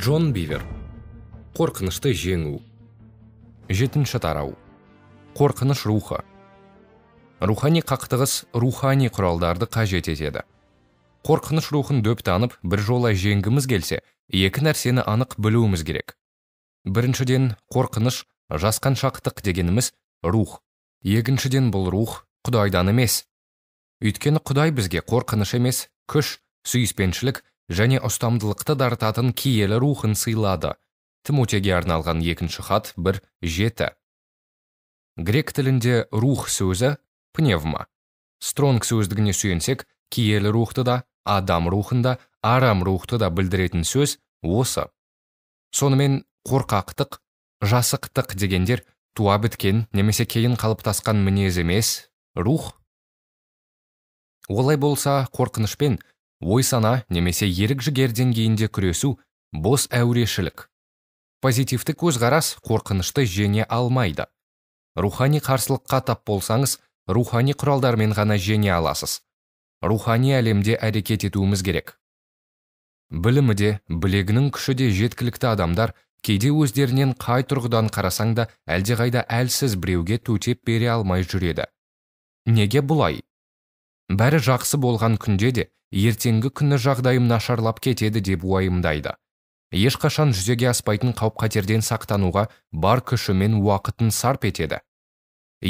джон бивер қорқынышты жеңу жетінші тарау қорқыныш рухы рухани қақтығыс рухани құралдарды қажет етеді қорқыныш рухын дөп танып бір жолай жеңгіміз келсе екі нәрсені анық білуіміз керек біріншіден қорқыныш жасқаншақтық дегеніміз рух екіншіден бұл рух құдайдан емес Үйткені құдай бізге қорқыныш емес күш сүйіспеншілік және ұстамдылықты дартатын киелі рухын сыйлады тимотеге арналған екінші хат бір жеті грек тілінде рух сөзі пневма стронг сөздігіне сүйенсек киелі рухты да адам рухын да арам рухты да білдіретін сөз осы сонымен қорқақтық жасықтық дегендер туа біткен немесе кейін қалыптасқан мінез емес рух олай болса қорқынышпен ой сана немесе ерік жігер деңгейінде күресу бос әурешілік позитивті көзқарас қорқынышты жеңе алмайды рухани қарсылыққа тап болсаңыз рухани құралдармен ғана жеңе аласыз рухани әлемде әрекет етуіміз керек білімі де білегінің күші де жеткілікті адамдар кейде өздерінен қай тұрғыдан қарасаң да әлдеқайда әлсіз біреуге төтеп бере алмай жүреді неге бұлай бәрі жақсы болған күнде де ертеңгі күні жағдайым нашарлап кетеді деп уайымдайды ешқашан жүзеге аспайтын қауіп қатерден сақтануға бар күшімен уақытын сарп етеді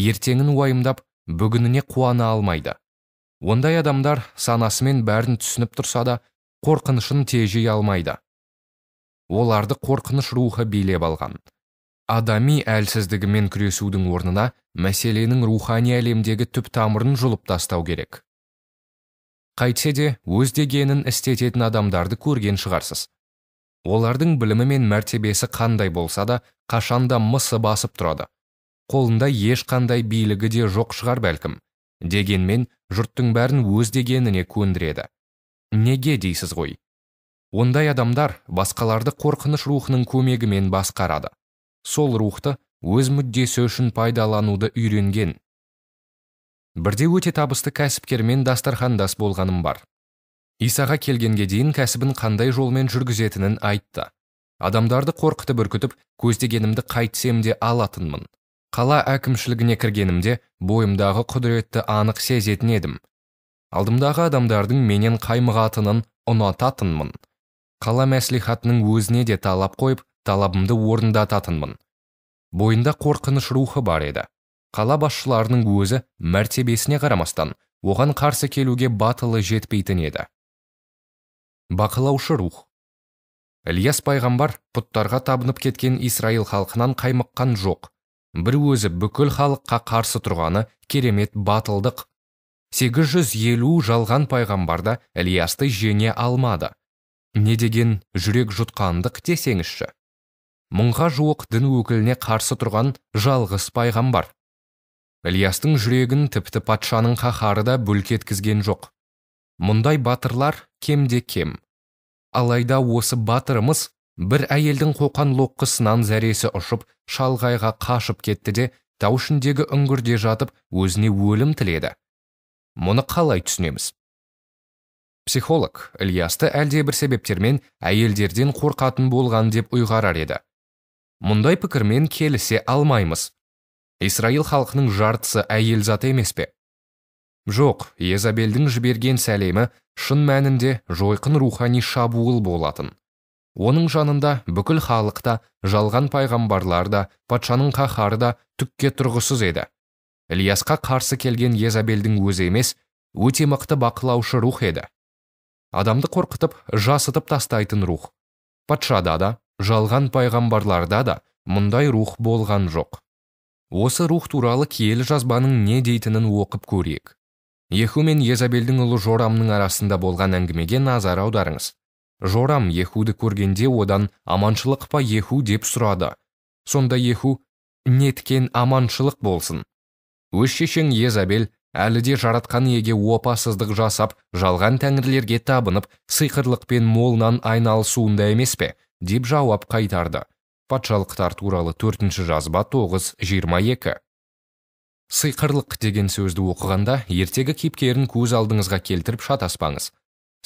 ертеңін уайымдап бүгініне қуана алмайды ондай адамдар санасымен бәрін түсініп тұрса да қорқынышын тежей алмайды оларды қорқыныш рухы билеп алған адами әлсіздігімен күресудің орнына мәселенің рухани әлемдегі түп тамырын жұлып тастау керек қайтсе де өз дегенін істететін адамдарды көрген шығарсыз олардың білімі мен мәртебесі қандай болса да қашанда мысы басып тұрады қолында ешқандай билігі де жоқ шығар бәлкім дегенмен жұрттың бәрін өз дегеніне көндіреді неге дейсіз ғой ондай адамдар басқаларды қорқыныш рухының көмегімен басқарады сол рухты өз мүддесі үшін пайдалануды үйренген бірде өте табысты кәсіпкермен дастархандас болғаным бар исаға келгенге дейін кәсібін қандай жолмен жүргізетінін айтты адамдарды қорқытып үркітіп көздегенімді қайтсем де алатынмын қала әкімшілігіне кіргенімде бойымдағы құдіретті анық сезетін едім алдымдағы адамдардың менен қаймығатынын ұнататынмын қала мәслихатының өзіне де талап қойып талабымды орындататынмын бойында қорқыныш рухы бар еді қала басшыларының өзі мәртебесіне қарамастан оған қарсы келуге батылы жетпейтін еді бақылаушы рух ілияс пайғамбар пұттарға табынып кеткен исраил халқынан қаймыққан жоқ бір өзі бүкіл халыққа қарсы тұрғаны керемет батылдық 850 жалған пайғамбар да ілиясты жеңе алмады не деген жүрек жұтқандық десеңізші мыңға жуық дін өкіліне қарсы тұрған жалғыз пайғамбар ілиястың жүрегін тіпті патшаның қаһары да бөлкеткізген жоқ мұндай батырлар кемде кем алайда осы батырымыз бір әйелдің қоқан лоққысынан зәресі ұшып шалғайға қашып кетті де тау ішіндегі үңгірде жатып өзіне өлім тіледі мұны қалай түсінеміз психолог әлде бір себептермен әйелдерден қорқатын болған деп ұйғарар еді мұндай пікірмен келісе алмаймыз Исраил халқының жартысы әйел заты емес пе жоқ езабелдің жіберген сәлемі шын мәнінде жойқын рухани шабуыл болатын оның жанында бүкіл халықта, жалған пайғамбарлар да патшаның қаһары да түкке тұрғысыз еді ілиясқа қарсы келген езабелдің өзі емес өте мықты бақылаушы рух еді адамды қорқытып жасытып тастайтын рух патшада да жалған пайғамбарларда да мұндай рух болған жоқ осы рух туралы киелі жазбаның не дейтінін оқып көрейік еху мен езабелдің ұлы жорамның арасында болған әңгімеге назар аударыңыз жорам ехуді көргенде одан аманшылық па еху деп сұрады сонда еху неткен аманшылық болсын өз шешең езабел әлі де жаратқан еге опасыздық жасап жалған тәңірлерге табынып сиқырлықпен молынан айналысуында емес пе деп жауап қайтарды патшалықтар туралы төртінші жазба тоғыз жиырма екі сиқырлық деген сөзді оқығанда ертегі кейіпкерін көз алдыңызға келтіріп шатаспаңыз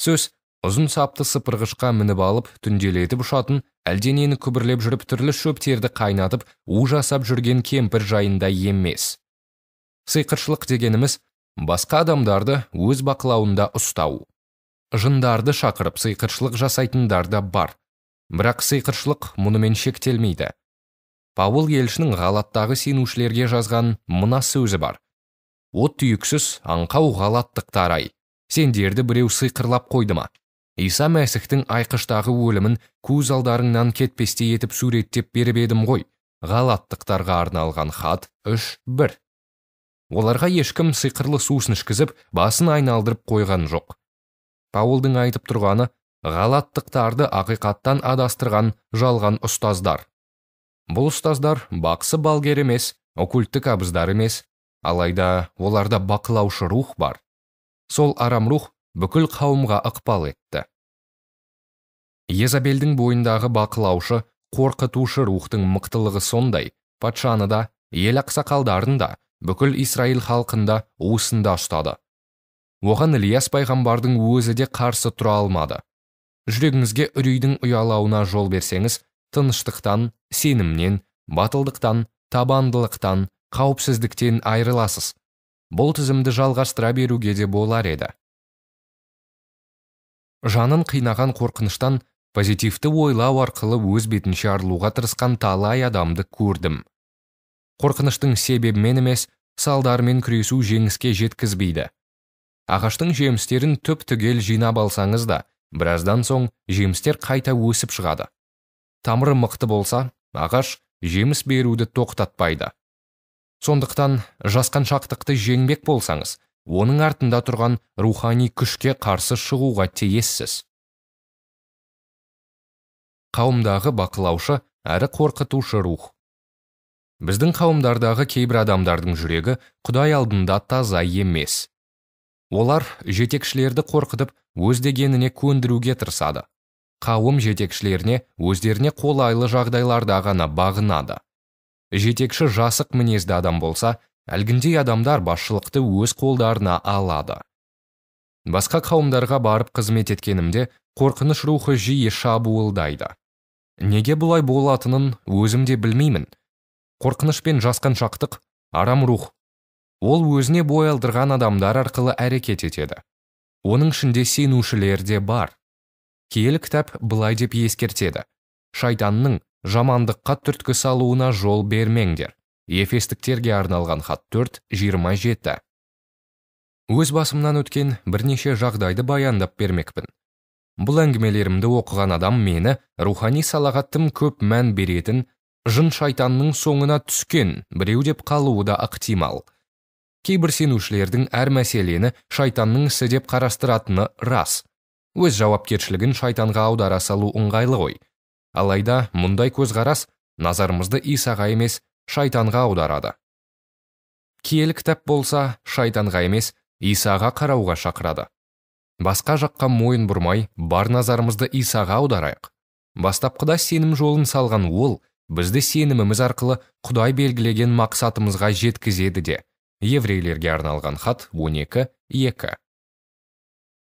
сөз ұзын сапты сыпырғышқа мініп алып түнделетіп ұшатын әлденені күбірлеп жүріп түрлі шөптерді қайнатып у жасап жүрген кемпір жайында емес сиқыршылық дегеніміз басқа адамдарды өз бақылауында ұстау жындарды шақырып сиқыршылық жасайтындар да бар бірақ сиқыршылық мұнымен шектелмейді паул елшінің ғалаттағы сенушілерге жазған мына сөзі бар от түйіксіз аңқау ғалаттық тарай сендерді біреу сиқырлап қойды ма иса мәсіхтің айқыштағы өлімін көз алдарыңнан кетпестей етіп суреттеп беріп едім ғой ғалаттықтарға арналған хат үш бір оларға ешкім сиқырлы сусын ішкізіп басын айналдырып қойған жоқ паулдың айтып тұрғаны ғалаттықтарды ақиқаттан адастырған жалған ұстаздар бұл ұстаздар бақсы балгер емес оккульттік абыздар емес алайда оларда бақылаушы рух бар сол арам рух бүкіл қауымға ықпал етті езабелдің бойындағы бақылаушы қорқытушы рухтың мықтылығы сондай патшаны да ел ақсақалдарын да бүкіл исраил халқында уысында ұстады оған ілияс пайғамбардың өзі де қарсы тұра алмады жүрегіңізге үрейдің ұялауына жол берсеңіз тыныштықтан сенімнен батылдықтан табандылықтан қауіпсіздіктен айырыласыз бұл тізімді жалғастыра беруге де болар еді жанын қинаған қорқыныштан позитивті ойлау арқылы өз бетінше арылуға тырысқан талай адамды көрдім қорқыныштың себебімен емес салдарымен күресу жеңіске жеткізбейді ағаштың жемістерін түп түгел жинап алсаңыз да біраздан соң жемістер қайта өсіп шығады тамыры мықты болса ағаш жеміс беруді тоқтатпайды сондықтан шақтықты жеңбек болсаңыз оның артында тұрған рухани күшке қарсы шығуға тиіссіз қауымдағы бақылаушы әрі қорқытушы рух біздің қауымдардағы кейбір адамдардың жүрегі құдай алдында таза емес олар жетекшілерді қорқытып өз дегеніне көндіруге тырысады қауым жетекшілеріне өздеріне қолайлы жағдайларда ғана бағынады жетекші жасық мінезді адам болса әлгіндей адамдар басшылықты өз қолдарына алады басқа қауымдарға барып қызмет еткенімде қорқыныш рухы жиі шабуылдайды неге бұлай болатынын өзім де білмеймін қорқыныш пен жасқаншақтық арам рух ол өзіне бой алдырған адамдар арқылы әрекет етеді оның ішінде сенушілер де бар киелі кітап былай деп ескертеді шайтанның жамандыққа түрткі салуына жол бермеңдер ефестіктерге арналған хат жиырма жеті. Өз басымнан өткен бірнеше жағдайды баяндап бермекпін. Бұл әңгімелерімді оқыған адам мені рухани салаға тым көп мән беретін, жын шайтанның соңына түскен біреу деп қалуы да ықтимал кейбір сенушілердің әр мәселені шайтанның ісі деп қарастыратыны рас өз жауапкершілігін шайтанға аудара салу ыңғайлы ғой алайда мұндай көзқарас назарымызды исаға емес шайтанға аударады киелі кітап болса шайтанға емес исаға қарауға шақырады басқа жаққа мойын бұрмай бар назарымызды исаға аударайық бастапқыда сенім жолын салған ол бізді сеніміміз арқылы құдай белгілеген мақсатымызға жеткізеді де еврейлерге арналған хат 12.2.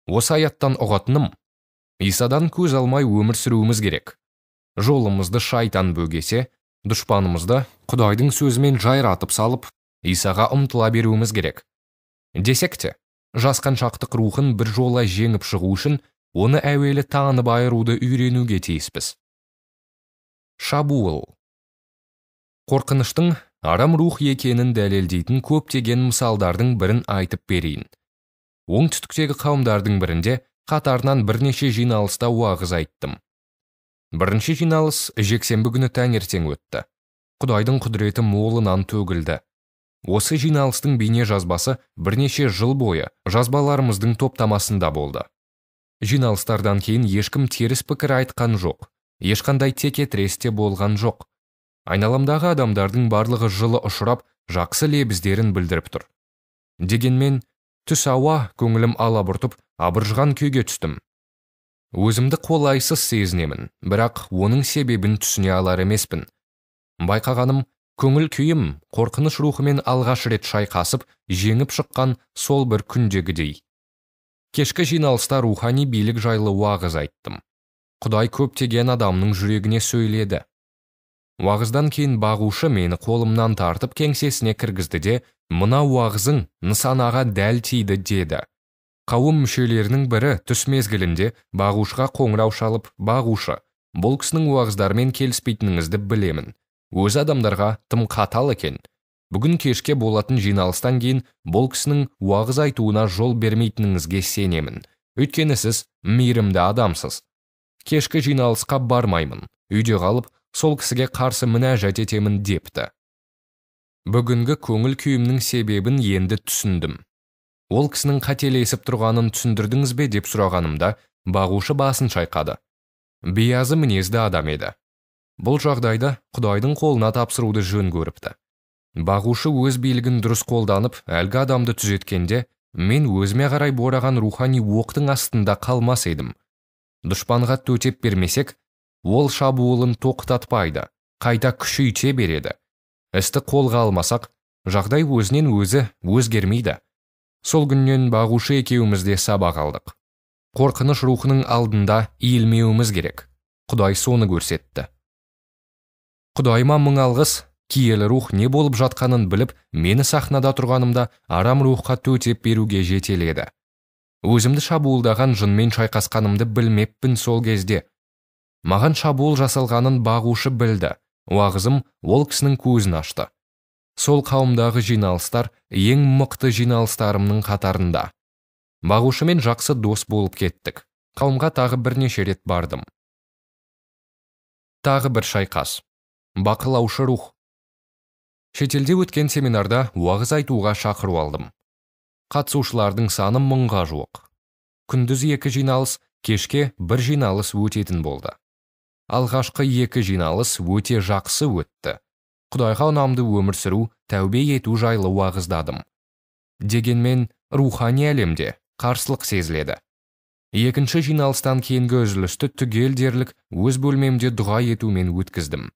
Осы аяттан ұғатыным, Исадан көз алмай өмір сүруіміз керек. Жолымызды шайтан бөгесе, дұшпанымызды Құдайдың сөзімен жайратып салып, Исаға ұмтыла беруіміз керек. Десек те, жасқаншақтық рухын бір жола жеңіп шығу үшін, оны әуелі танып айыруды үйренуге тиіспіз. Шабуыл Қорқыныштың арам рух екенін дәлелдейтін көптеген мысалдардың бірін айтып берейін оңтүстіктегі қауымдардың бірінде қатарынан бірнеше жиналыста уағыз айттым бірінші жиналыс жексенбі күні таңертең өтті құдайдың құдіреті молынан төгілді осы жиналыстың бейне жазбасы бірнеше жыл бойы жазбаларымыздың топтамасында болды жиналыстардан кейін ешкім теріс пікір айтқан жоқ ешқандай тресте болған жоқ айналамдағы адамдардың барлығы жылы ұшырап жақсы лебіздерін білдіріп тұр дегенмен түс ауа көңілім бұртып, абыржыған күйге түстім өзімді қолайсыз сезінемін бірақ оның себебін түсіне алар емеспін байқағаным көңіл күйім қорқыныш рухымен алғаш рет шайқасып жеңіп шыққан сол бір күндегідей кешкі жиналыста рухани билік жайлы уағыз айттым құдай көптеген адамның жүрегіне сөйледі уағыздан кейін бағушы мені қолымнан тартып кеңсесіне кіргізді де мына уағызың нысанаға дәл тиді деді қауым мүшелерінің бірі түс мезгілінде бағушыға қоңырау шалып бағушы бұл кісінің уағыздармен келіспейтініңізді білемін Өз адамдарға тым қатал екен бүгін кешке болатын жиналыстан кейін бұл кісінің уағыз айтуына жол бермейтініңізге сенемін өйткені сіз мейірімді адамсыз кешкі жиналысқа бармаймын үйде қалып сол кісіге қарсы мінәжат етемін депті бүгінгі көңіл күйімнің себебін енді түсіндім ол кісінің қателесіп тұрғанын түсіндірдіңіз бе деп сұрағанымда бағушы басын шайқады биязы мінезді адам еді бұл жағдайда құдайдың қолына тапсыруды жөн көріпті бағушы өз билігін дұрыс қолданып әлгі адамды түзеткенде мен өзіме қарай бораған рухани оқтың астында қалмас едім дұшпанға төтеп бермесек ол шабуылын тоқтатпайды қайта күшейте береді істі қолға алмасақ жағдай өзінен өзі өзгермейді сол күннен бағушы екеуімізде сабақ алдық қорқыныш рухының алдында иілмеуіміз керек құдай соны көрсетті құдайыма мың алғыс киелі рух не болып жатқанын біліп мені сахнада тұрғанымда арам рухқа төтеп беруге жетеледі өзімді шабуылдаған жынмен шайқасқанымды білмеппін сол кезде маған шабуыл жасалғанын бағушы білді уағызым ол кісінің көзін ашты сол қауымдағы жиналыстар ең мықты жиналыстарымның қатарында бағушымен жақсы дос болып кеттік қауымға тағы бірнеше рет бардым тағы бір шайқас бақылаушы рух шетелде өткен семинарда уағыз айтуға шақыру алдым қатысушылардың саны мыңға жуық күндіз екі жиналыс кешке бір жиналыс өтетін болды алғашқы екі жиналыс өте жақсы өтті құдайға ұнамды өмір сүру тәубе ету жайлы уағыздадым дегенмен рухани әлемде қарсылық сезіледі екінші жиналыстан кейінгі үзілісті түгел дерлік өз бөлмемде дұға етумен өткіздім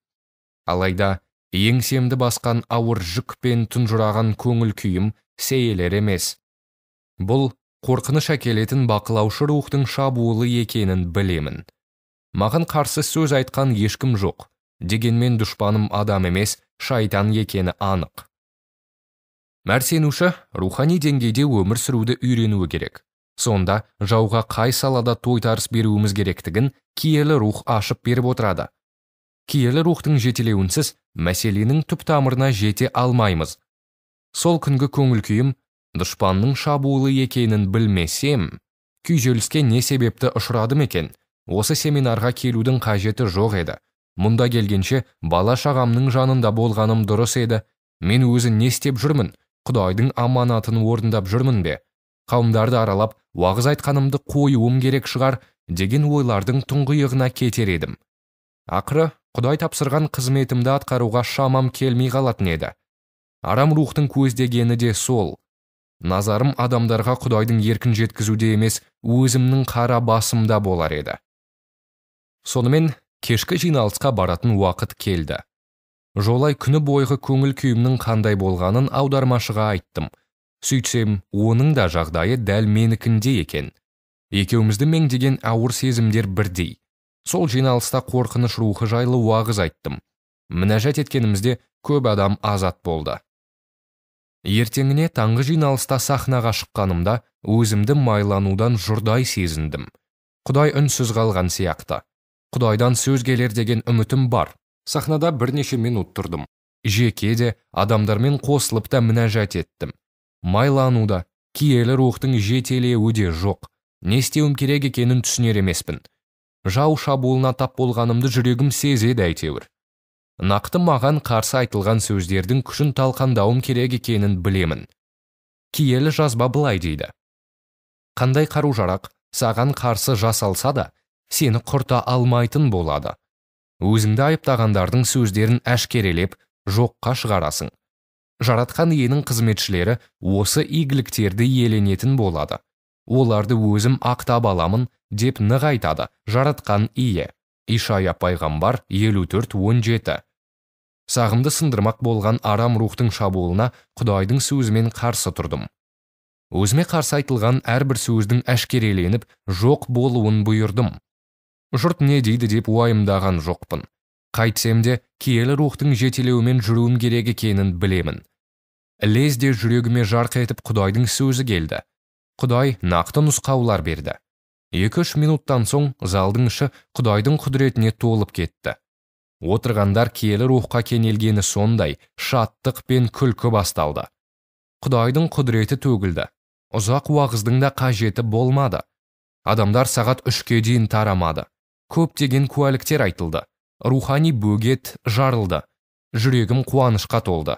алайда еңсемді басқан ауыр жүк пен тұнжыраған көңіл күйім сейілер емес бұл қорқыныш әкелетін бақылаушы рухтың шабуылы екенін білемін маған қарсы сөз айтқан ешкім жоқ дегенмен дұшпаным адам емес шайтан екені анық мәрсенуші рухани деңгейде өмір сүруді үйренуі керек сонда жауға қай салада тойтарыс беруіміз керектігін киелі рух ашып беріп отырады киелі рухтың жетелеуінсіз мәселенің түп тамырына жете алмаймыз сол күнгі көңіл күйім дұшпанның шабуылы екенін білмесем күйзеліске не себепті ұшырадым екен осы семинарға келудің қажеті жоқ еді мұнда келгенше бала шағамның жанында болғаным дұрыс еді мен өзі не істеп жүрмін құдайдың аманатын орындап жүрмін бе қауымдарды аралап уағыз айтқанымды қоюым керек шығар деген ойлардың тұңғиығына кетер едім ақыры құдай тапсырған қызметімді атқаруға шамам келмей қалатын еді арам рухтың көздегені де сол назарым адамдарға құдайдың еркін жеткізуде емес өзімнің қара басымда болар еді сонымен кешкі жиналысқа баратын уақыт келді жолай күні бойғы көңіл күйімнің қандай болғанын аудармашыға айттым сөйтсем оның да жағдайы дәл менікіндей екен екеумізді меңдеген ауыр сезімдер бірдей сол жиналыста қорқыныш рухы жайлы уағыз айттым мінәжат еткенімізде көп адам азат болды ертеңіне таңғы жиналыста сахнаға шыққанымда өзімді майланудан жұрдай сезіндім құдай үнсіз қалған сияқты құдайдан сөз келер деген үмітім бар сахнада бірнеше минут тұрдым жеке де адамдармен қосылып та мінәжат еттім Майлану да киелі рухтың жетелеуі де жоқ не істеуім керек екенін түсінер емеспін жау шабуылына тап болғанымды жүрегім сезеді әйтеуір нақты маған қарсы айтылған сөздердің күшін талқандауым керек екенін білемін киелі жазба былай дейді қандай қару жарақ саған қарсы жасалса да сені құрта алмайтын болады өзіңді айыптағандардың сөздерін әшкерелеп жоққа шығарасың жаратқан иенің қызметшілері осы игіліктерді еленетін болады оларды өзім ақтап аламын деп нық айтады жаратқан ие ишая пайғамбар елу төрт он жеті сағымды сындырмақ болған арам рухтың шабуылына құдайдың сөзімен қарсы тұрдым өзіме қарсы айтылған әрбір сөздің әшкереленіп жоқ болуын бұйырдым жұрт не дейді деп уайымдаған жоқпын қайтсем де киелі рухтың жетелеуімен жүруім керек екенін білемін лезде жүрегіме жарқ етіп құдайдың сөзі келді құдай нақты нұсқаулар берді екі үш минуттан соң залдың іші құдайдың құдіретіне толып кетті отырғандар киелі рухқа кенелгені сондай шаттық пен күлкі басталды құдайдың құдіреті төгілді ұзақ уағыздың да қажеті болмады адамдар сағат үшке дейін тарамады көптеген куәліктер айтылды рухани бөгет жарылды жүрегім қуанышқа толды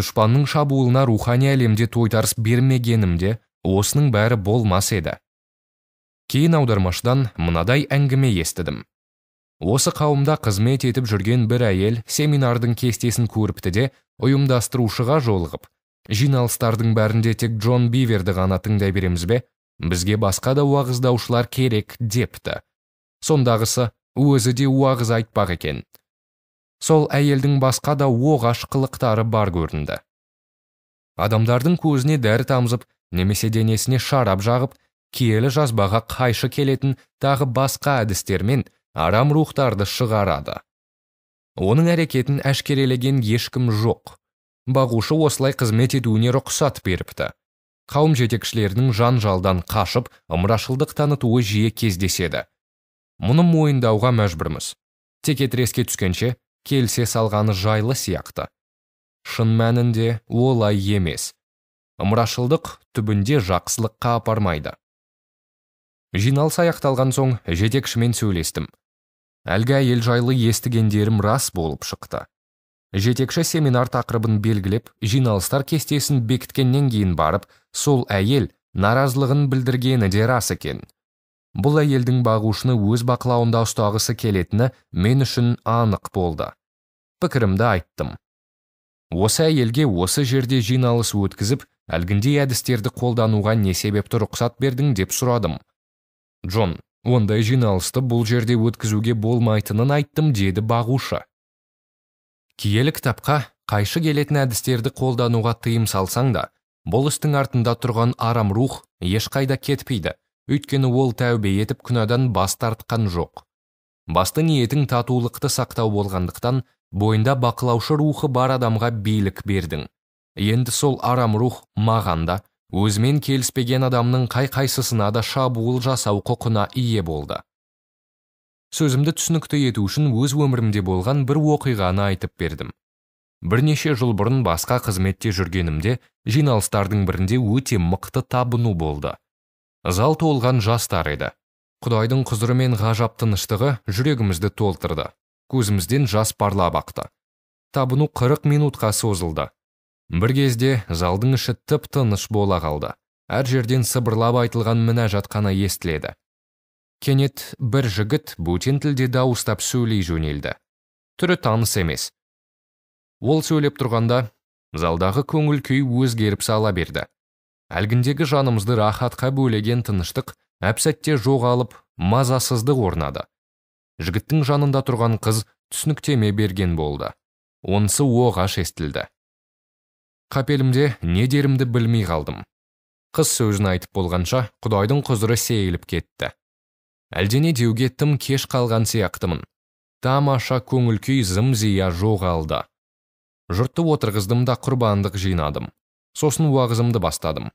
дұшпанның шабуылына рухани әлемде тойтарыс бермегенімде осының бәрі болмас еді кейін аудармашыдан мынадай әңгіме естідім осы қауымда қызмет етіп жүрген бір әйел семинардың кестесін көріпті де ұйымдастырушыға жолығып жиналыстардың бәрінде тек джон биверді ғана тыңдай береміз бе бізге басқа да уағыздаушылар керек депті сондағысы өзі де уағыз айтпақ екен сол әйелдің басқа да оғаш қылықтары бар көрінді адамдардың көзіне дәрі тамзып, немесе денесіне шарап жағып киелі жазбаға қайшы келетін тағы басқа әдістермен арам рухтарды шығарады оның әрекетін әшкерелеген ешкім жоқ бағушы осылай қызмет етуіне рұқсат беріпті қауым жетекшілерінің жанжалдан қашып ымырашылдық танытуы жиі кездеседі мұны мойындауға мәжбүрміз текетіреске түскенше келсе салғаны жайлы сияқты шын мәнінде олай емес ымырашылдық түбінде жақсылыққа апармайды жиналыс аяқталған соң жетекшімен сөйлестім әлгі әйел жайлы естігендерім рас болып шықты жетекші семинар тақырыбын белгілеп жиналыстар кестесін бекіткеннен кейін барып сол әйел наразылығын білдіргені де рас екен бұл әйелдің бағушыны өз бақылауында ұстағысы келетіні мен үшін анық болды пікірімді айттым осы әйелге осы жерде жиналыс өткізіп әлгіндей әдістерді қолдануға не себепті рұқсат бердің деп сұрадым джон ондай жиналысты бұл жерде өткізуге болмайтынын айттым деді бағушы киелі кітапқа қайшы келетін әдістерді қолдануға тыйым салсаң да бұл істің артында тұрған арам рух ешқайда кетпейді өйткені ол тәубе етіп күнәдан бас тартқан жоқ басты ниетің татулықты сақтау болғандықтан бойында бақылаушы рухы бар адамға билік бердің енді сол арам рух мағанда, да өзімен келіспеген адамның қай қайсысына да шабуыл жасау құқына ие болды сөзімді түсінікті ету үшін өз өмірімде болған бір оқиғаны айтып бердім бірнеше жыл бұрын басқа қызметте жүргенімде жиналыстардың бірінде өте мықты табыну болды зал толған жастар еді құдайдың құзыры мен ғажап тыныштығы жүрегімізді толтырды көзімізден жас парлап ақты табыну қырық минутқа созылды бір кезде залдың іші тып тыныш бола қалды әр жерден сыбырлап айтылған мінәжат қана естіледі кенет бір жігіт бөтен тілде дауыстап сөйлей жөнелді түрі таныс емес ол сөйлеп тұрғанда залдағы көңіл күй өзгеріп сала берді әлгіндегі жанымызды рахатқа бөлеген тыныштық әп сәтте жоғалып мазасыздық орнады жігіттің жанында тұрған қыз түсініктеме берген болды онысы оғаш естілді қапелімде не дерімді білмей қалдым қыз сөзін айтып болғанша құдайдың құзыры сейіліп кетті әлдене деуге тым кеш қалған сияқтымын тамаша көңіл күй зым зия жоғалды жұртты отырғыздым да құрбандық жинадым сосын уағызымды бастадым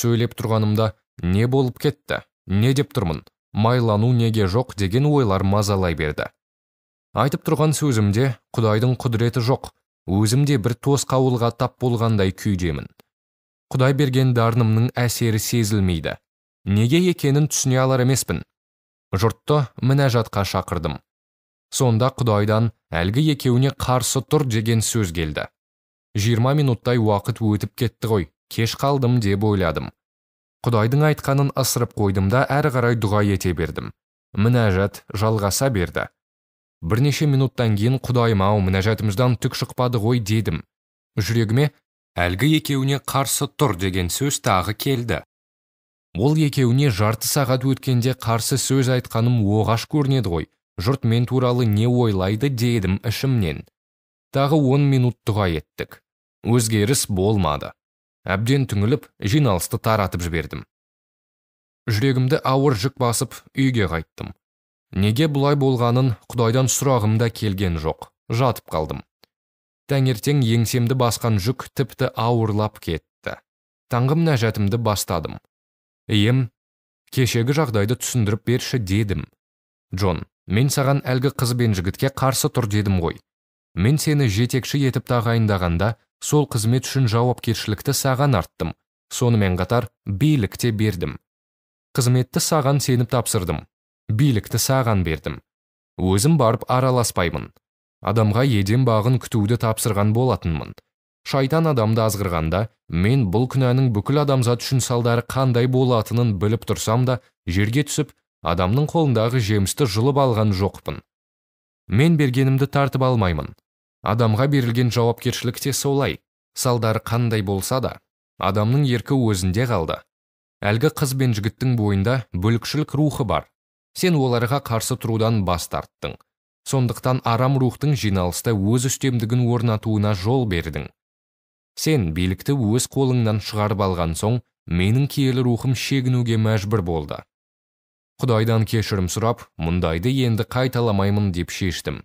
сөйлеп тұрғанымда не болып кетті не деп тұрмын майлану неге жоқ деген ойлар мазалай берді айтып тұрған сөзімде құдайдың құдіреті жоқ өзімде де бір тосқауылға тап болғандай күйдемін құдай берген дарынымның әсері сезілмейді неге екенін түсіне алар емеспін жұртты мінәжатқа шақырдым сонда құдайдан әлгі екеуіне қарсы тұр деген сөз келді жиырма минуттай уақыт өтіп кетті ғой кеш қалдым деп ойладым құдайдың айтқанын ысырып қойдым да әрі қарай дұға ете бердім мінәжат жалғаса берді бірнеше минуттан кейін құдайым ау мінәжатымыздан түк шықпады ғой дедім жүрегіме әлгі екеуіне қарсы тұр деген сөз тағы келді ол екеуіне жарты сағат өткенде қарсы сөз айтқаным оғаш көрінеді ғой жұрт мен туралы не ойлайды дедім ішімнен тағы он минут дұға еттік өзгеріс болмады әбден түңіліп жиналысты таратып жібердім жүрегімді ауыр жүк басып үйге қайттым неге бұлай болғанын құдайдан сұрағым да келген жоқ жатып қалдым таңертең еңсемді басқан жүк тіпті ауырлап кетті таңғы мінәжатымды бастадым ием кешегі жағдайды түсіндіріп берші дедім джон мен саған әлгі қыз бен жігітке қарсы тұр дедім ғой мен сені жетекші етіп тағайындағанда сол қызмет үшін жауапкершілікті саған арттым сонымен қатар билік бердім қызметті саған сеніп тапсырдым билікті саған бердім өзім барып араласпаймын адамға еден бағын күтуді тапсырған болатынмын шайтан адамды азғырғанда мен бұл күнәнің бүкіл адамзат үшін салдары қандай болатынын біліп тұрсам да жерге түсіп адамның қолындағы жемісті жұлып алған жоқпын мен бергенімді тартып алмаймын адамға берілген жауапкершілік те солай салдары қандай болса да адамның еркі өзінде қалды әлгі қыз бен жігіттің бойында бүлікшілік рухы бар сен оларға қарсы тұрудан бас тарттың сондықтан арам рухтың жиналыста өз үстемдігін орнатуына жол бердің сен билікті өз қолыңнан шығарып алған соң менің киелі рухым шегінуге мәжбүр болды құдайдан кешірім сұрап мұндайды енді қайталамаймын деп шештім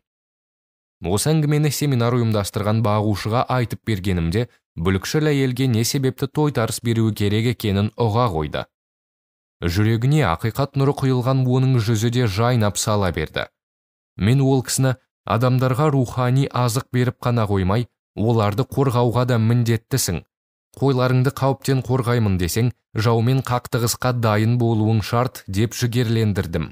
осы әңгімені семинар ұйымдастырған бағушыға айтып бергенімде бүлікшіл әйелге не себепті тойтарыс беруі керек екенін ұға қойды жүрегіне ақиқат нұры құйылған оның жүзі де жайнап сала берді мен ол кісіні адамдарға рухани азық беріп қана қоймай оларды қорғауға да міндеттісің қойларыңды қауіптен қорғаймын десең жаумен қақтығысқа дайын болуың шарт деп жігерлендірдім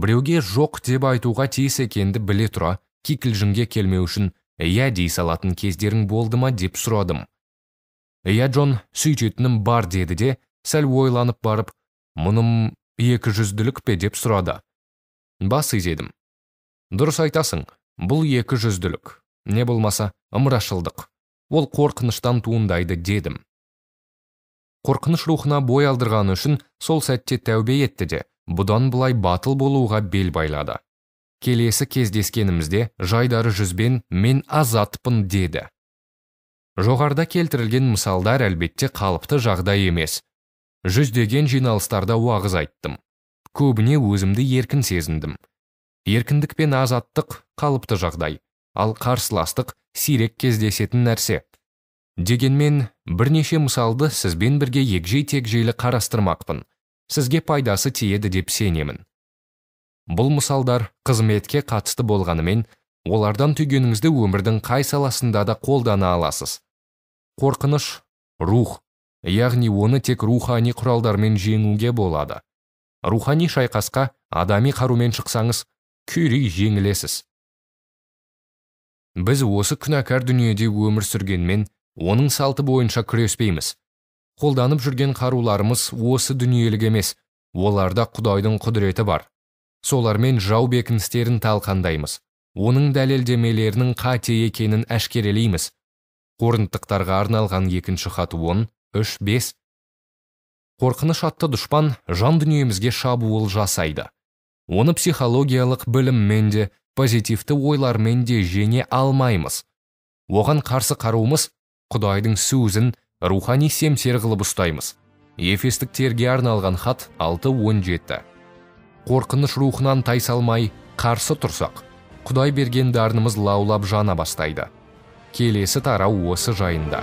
біреуге жоқ деп айтуға тиіс екенді біле тұра кикілжіңге келмеу үшін иә дей салатын кездерің болды ма деп сұрадым иә джон сөйтетінім бар деді де сәл ойланып барып мұным екі жүзділік пе деп сұрады бас изедім дұрыс айтасың бұл екі жүзділік не болмаса ымырашылдық ол қорқыныштан туындайды дедім қорқыныш рухына бой алдырғаны үшін сол сәтте тәубе етті де бұдан былай батыл болуға бел байлады келесі кездескенімізде жайдары жүзбен мен азатпын деді жоғарыда келтірілген мысалдар әлбетте қалыпты жағдай емес жүздеген жиналыстарда уағыз айттым көбіне өзімді еркін сезіндім еркіндік пен азаттық қалыпты жағдай ал қарсыластық сирек кездесетін нәрсе дегенмен бірнеше мысалды сізбен бірге егжей тегжейлі қарастырмақпын сізге пайдасы тиеді деп сенемін бұл мысалдар қызметке қатысты болғанымен олардан түйгеніңізді өмірдің қай саласында да қолдана аласыз қорқыныш рух яғни оны тек рухани құралдармен жеңуге болады рухани шайқасқа адами қарумен шықсаңыз күйрей жеңілесіз біз осы күнәкәр дүниеде өмір сүргенмен оның салты бойынша күреспейміз қолданып жүрген қаруларымыз осы дүниелік емес оларда құдайдың құдіреті бар солармен жау бекіністерін талқандаймыз оның дәлелдемелерінің қате екенін әшкерелейміз Қорынтықтарға арналған екінші хат он үш бес қорқыныш атты дұшпан жан дүниемізге шабуыл жасайды оны психологиялық біліммен де позитивті ойлармен де жеңе алмаймыз оған қарсы қаруымыз құдайдың сөзін рухани семсер қылып ұстаймыз ефестіктерге арналған хат он жеті қорқыныш рухынан тайсалмай қарсы тұрсақ құдай берген дарынымыз лаулап жана бастайды келесі тарау осы жайында